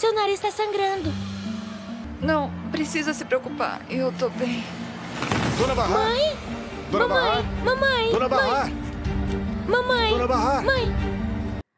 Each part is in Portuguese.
Seu nariz está sangrando. Não, precisa se preocupar. Eu tô bem. Dona Barra! Mãe? Dona mamãe! Barra. Mamãe! Dona Barra! Mãe. Mamãe! Dona Barra! Mãe!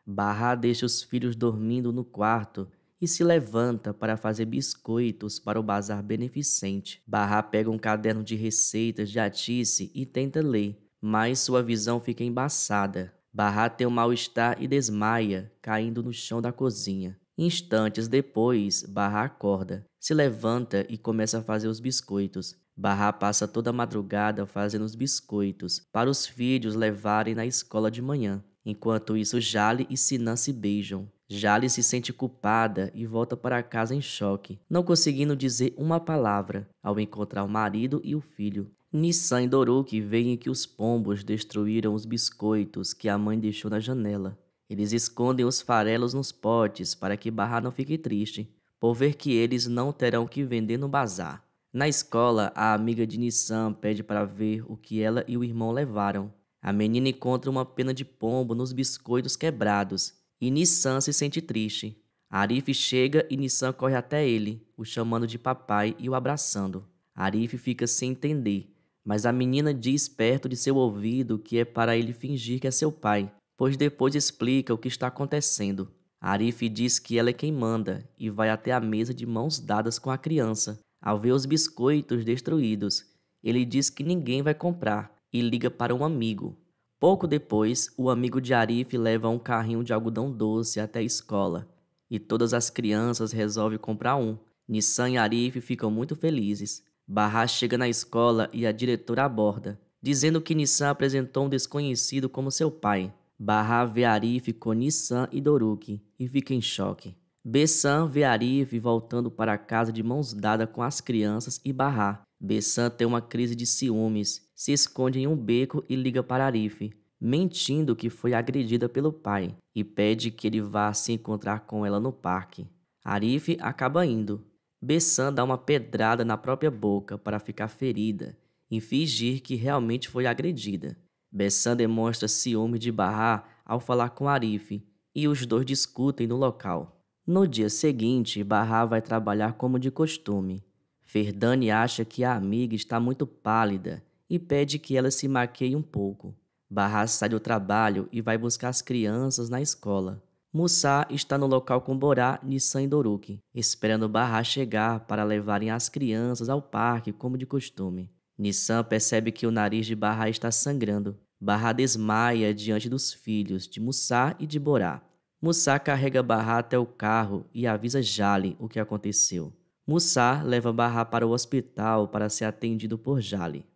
Barra deixa os filhos dormindo no quarto e se levanta para fazer biscoitos para o bazar beneficente. Barra pega um caderno de receitas de Atice e tenta ler, mas sua visão fica embaçada. Barra tem um mal-estar e desmaia, caindo no chão da cozinha. Instantes depois, Barra acorda, se levanta e começa a fazer os biscoitos. Barra passa toda a madrugada fazendo os biscoitos para os filhos levarem na escola de manhã. Enquanto isso, Jale e Sinan se beijam. Jale se sente culpada e volta para casa em choque, não conseguindo dizer uma palavra ao encontrar o marido e o filho. Nissan e Doruki veem que os pombos destruíram os biscoitos que a mãe deixou na janela. Eles escondem os farelos nos potes para que Barra não fique triste, por ver que eles não terão que vender no bazar. Na escola, a amiga de Nissan pede para ver o que ela e o irmão levaram. A menina encontra uma pena de pombo nos biscoitos quebrados e Nissan se sente triste. Arif chega e Nissan corre até ele, o chamando de papai e o abraçando. Arif fica sem entender, mas a menina diz perto de seu ouvido que é para ele fingir que é seu pai, pois depois explica o que está acontecendo. Arif diz que ela é quem manda e vai até a mesa de mãos dadas com a criança. Ao ver os biscoitos destruídos, ele diz que ninguém vai comprar e liga para um amigo. Pouco depois, o amigo de Arif leva um carrinho de algodão doce até a escola e todas as crianças resolvem comprar um. Nissan e Arif ficam muito felizes. Barra chega na escola e a diretora aborda, dizendo que Nissan apresentou um desconhecido como seu pai Barra-Vearife com Nissan e Doruki e fica em choque. Bessan vê Arif voltando para casa de mãos dadas com as crianças e Barra. Bessan tem uma crise de ciúmes, se esconde em um beco e liga para Arif, mentindo que foi agredida pelo pai e pede que ele vá se encontrar com ela no parque. Arif acaba indo. Bessan dá uma pedrada na própria boca para ficar ferida e fingir que realmente foi agredida. Bessan demonstra ciúme de Barra ao falar com Arif e os dois discutem no local. No dia seguinte, Barra vai trabalhar como de costume. Ferdani acha que a amiga está muito pálida e pede que ela se maqueie um pouco. Barra sai do trabalho e vai buscar as crianças na escola. Musa está no local com Borá, Nissan e Doruki, esperando Barra chegar para levarem as crianças ao parque como de costume. Nissan percebe que o nariz de Barra está sangrando. Barra desmaia diante dos filhos de Mussá e de Borá. Mussá carrega Barra até o carro e avisa Jale o que aconteceu. Mussá leva Barra para o hospital para ser atendido por Jale.